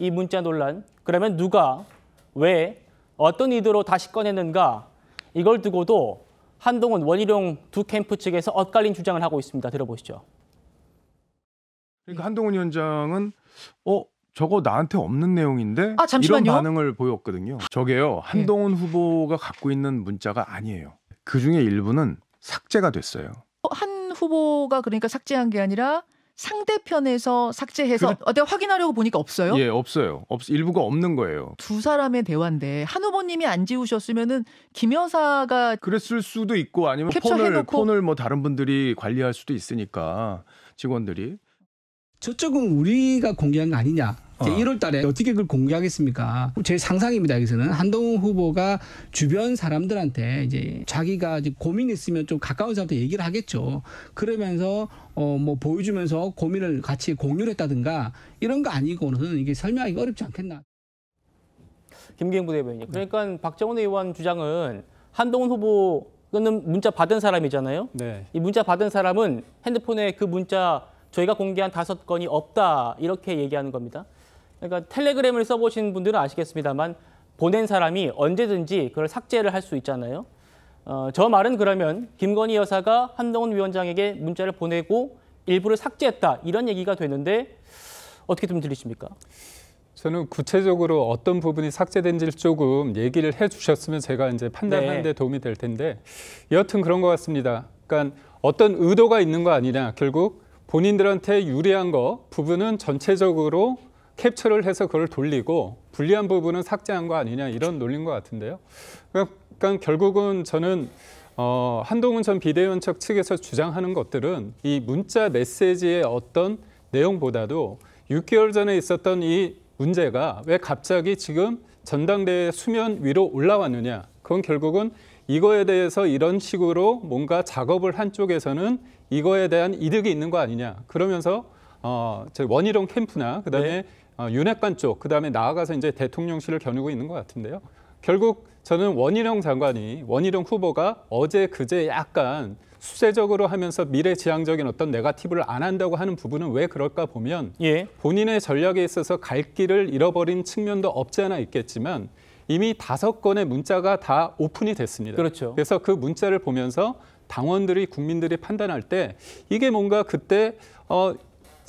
이 문자 논란 그러면 누가 왜 어떤 의도로 다시 꺼냈는가 이걸 두고도 한동훈 원희룡 두 캠프 측에서 엇갈린 주장을 하고 있습니다. 들어보시죠. 그러니까 한동훈 위원장은 어 저거 나한테 없는 내용인데 아, 이런 반응을 보였거든요. 저게요 예. 한동훈 네. 후보가 갖고 있는 문자가 아니에요. 그 중에 일부는 삭제가 됐어요. 어, 한 후보가 그러니까 삭제한 게 아니라 상대편에서 삭제해서 그 어, 내가 확인하려고 보니까 없어요? 예, 없어요. 없, 일부가 없는 거예요. 두 사람의 대화인데 한 후보님이 안 지우셨으면은 김 여사가 그랬을 수도 있고 아니면 폰을 해놓고. 폰을 뭐 다른 분들이 관리할 수도 있으니까 직원들이 저쪽은 우리가 공개한 거 아니냐? 이제 1월 어. 달에 어떻게 그걸 공개하겠습니까? 제 상상입니다. 여기서는 한동훈 후보가 주변 사람들한테 이제 자기가 이제 고민 있으면 좀 가까운 사람한테 얘기를 하겠죠. 그러면서 어뭐 보여주면서 고민을 같이 공유를 했다든가 이런 거 아니고는 이게 설명하기 어렵지 않겠나. 김경 부대변인. 네. 그러니까 박정훈 의원 주장은 한동훈 후보 그는 문자 받은 사람이잖아요. 네. 이 문자 받은 사람은 핸드폰에 그 문자 저희가 공개한 다섯 건이 없다 이렇게 얘기하는 겁니다. 그러니까 텔레그램을 써보신 분들은 아시겠습니다만 보낸 사람이 언제든지 그걸 삭제를 할 수 있잖아요. 어, 저 말은 그러면 김건희 여사가 한동훈 위원장에게 문자를 보내고 일부를 삭제했다 이런 얘기가 되는데 어떻게 좀 들리십니까? 저는 구체적으로 어떤 부분이 삭제된지를 조금 얘기를 해주셨으면 제가 이제 판단하는 네. 데 도움이 될 텐데 여하튼 그런 것 같습니다. 그러니까 어떤 의도가 있는 거 아니냐 결국 본인들한테 유리한 거 부분은 전체적으로 캡처를 해서 그걸 돌리고 불리한 부분은 삭제한 거 아니냐 이런 논리인 것 같은데요. 그러니까 결국은 저는 어, 한동훈 전 비대위원장 측에서 주장하는 것들은 이 문자 메시지의 어떤 내용보다도 6개월 전에 있었던 이 문제가 왜 갑자기 지금 전당대회 수면 위로 올라왔느냐. 그건 결국은 이거에 대해서 이런 식으로 뭔가 작업을 한 쪽에서는 이거에 대한 이득이 있는 거 아니냐. 그러면서 어, 원희룡 캠프나 그다음에 네. 아, 윤핵관 쪽, 그다음에 나아가서 이제 대통령실을 겨누고 있는 것 같은데요. 결국 저는 원희룡 장관이 원희룡 후보가 어제 그제 약간 수세적으로 하면서 미래지향적인 어떤 네가티브를 안 한다고 하는 부분은 왜 그럴까 보면 예. 본인의 전략에 있어서 갈 길을 잃어버린 측면도 없지 않아 있겠지만 이미 다섯 건의 문자가 다 오픈이 됐습니다. 그렇죠. 그래서 그 문자를 보면서 당원들이 국민들이 판단할 때 이게 뭔가 그때 어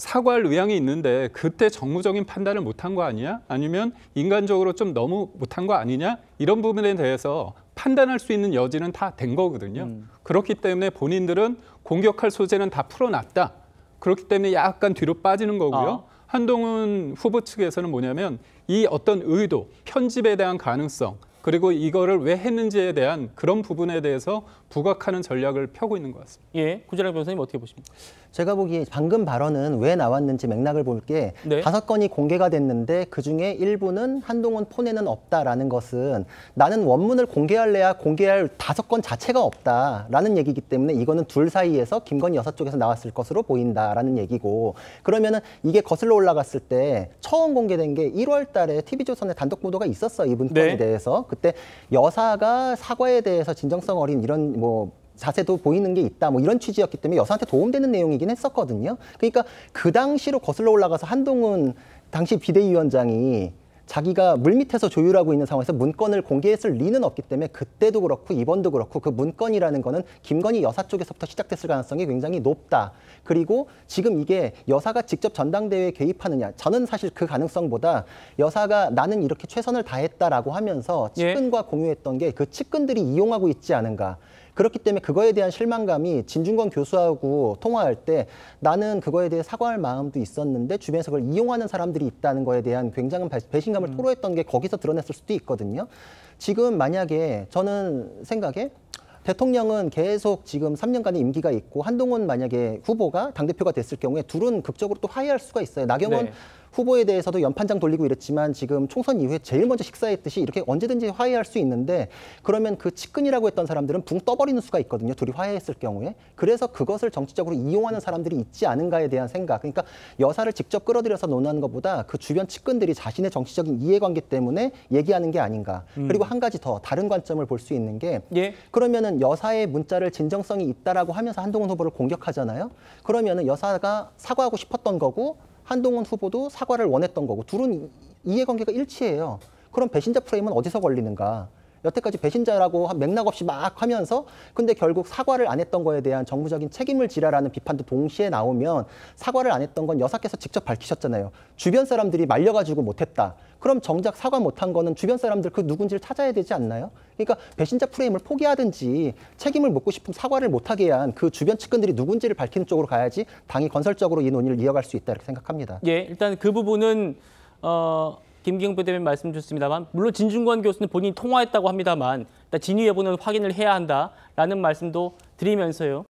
사과할 의향이 있는데 그때 정무적인 판단을 못한 거 아니야? 아니면 인간적으로 좀 너무 못한 거 아니냐? 이런 부분에 대해서 판단할 수 있는 여지는 다 된 거거든요. 음. 그렇기 때문에 본인들은 공격할 소재는 다 풀어놨다. 그렇기 때문에 약간 뒤로 빠지는 거고요. 아. 한동훈 후보 측에서는 뭐냐면 이 어떤 의도, 편집에 대한 가능성, 그리고 이거를 왜 했는지에 대한 그런 부분에 대해서 부각하는 전략을 펴고 있는 것 같습니다. 예, 구자락 변호사님 어떻게 보십니까? 제가 보기에 방금 발언은 왜 나왔는지 맥락을 볼게 네. 다섯 건이 공개가 됐는데 그중에 일부는 한동훈 폰에는 없다라는 것은 나는 원문을 공개할래야 공개할 다섯 건 자체가 없다라는 얘기이기 때문에 이거는 둘 사이에서 김건희 여사 쪽에서 나왔을 것으로 보인다라는 얘기고 그러면은 이게 거슬러 올라갔을 때 처음 공개된 게 1월 달에 TV조선의 단독 보도가 있었어 이분 네. 건에 대해서 그때 여사가 사과에 대해서 진정성 어린 이런 뭐 자세도 보이는 게 있다 뭐 이런 취지였기 때문에 여사한테 도움되는 내용이긴 했었거든요. 그러니까 그 당시로 거슬러 올라가서 한동훈 당시 비대위원장이 자기가 물밑에서 조율하고 있는 상황에서 문건을 공개했을 리는 없기 때문에 그때도 그렇고 이번도 그렇고 그 문건이라는 거는 김건희 여사 쪽에서부터 시작됐을 가능성이 굉장히 높다. 그리고 지금 이게 여사가 직접 전당대회에 개입하느냐. 저는 사실 그 가능성보다 여사가 나는 이렇게 최선을 다했다라고 하면서 예. 측근과 예. 공유했던 게 그 측근들이 이용하고 있지 않은가. 그렇기 때문에 그거에 대한 실망감이 진중권 교수하고 통화할 때 나는 그거에 대해 사과할 마음도 있었는데 주변에서 그걸 이용하는 사람들이 있다는 거에 대한 굉장한 배신감을 음. 토로했던 게 거기서 드러냈을 수도 있거든요. 지금 만약에 저는 생각에 대통령은 계속 지금 3년간의 임기가 있고 한동훈 만약에 후보가 당대표가 됐을 경우에 둘은 극적으로 또 화해할 수가 있어요. 나경원 네. 후보에 대해서도 연판장 돌리고 이랬지만 지금 총선 이후에 제일 먼저 식사했듯이 이렇게 언제든지 화해할 수 있는데 그러면 그 측근이라고 했던 사람들은 붕 떠버리는 수가 있거든요. 둘이 화해했을 경우에. 그래서 그것을 정치적으로 이용하는 사람들이 있지 않은가에 대한 생각. 그러니까 여사를 직접 끌어들여서 논하는 것보다 그 주변 측근들이 자신의 정치적인 이해관계 때문에 얘기하는 게 아닌가. 음. 그리고 한 가지 더 다른 관점을 볼 수 있는 게 예? 그러면은 여사의 문자를 진정성이 있다라고 하면서 한동훈 후보를 공격하잖아요. 그러면은 여사가 사과하고 싶었던 거고 한동훈 후보도 사과를 원했던 거고 둘은 이해관계가 일치해요. 그럼 배신자 프레임은 어디서 걸리는가? 여태까지 배신자라고 맥락 없이 막 하면서 근데 결국 사과를 안 했던 거에 대한 정부적인 책임을 지라라는 비판도 동시에 나오면 사과를 안 했던 건 여사께서 직접 밝히셨잖아요. 주변 사람들이 말려가지고 못했다. 그럼 정작 사과 못한 거는 주변 사람들 그 누군지를 찾아야 되지 않나요? 그러니까 배신자 프레임을 포기하든지 책임을 묻고 싶은 사과를 못하게 한 그 주변 측근들이 누군지를 밝히는 쪽으로 가야지 당이 건설적으로 이 논의를 이어갈 수 있다 이렇게 생각합니다. 예, 일단 그 부분은 어, 김경배 대변인 말씀 주셨습니다만 물론 진중권 교수는 본인이 통화했다고 합니다만 진위 여부는 확인을 해야 한다라는 말씀도 드리면서요.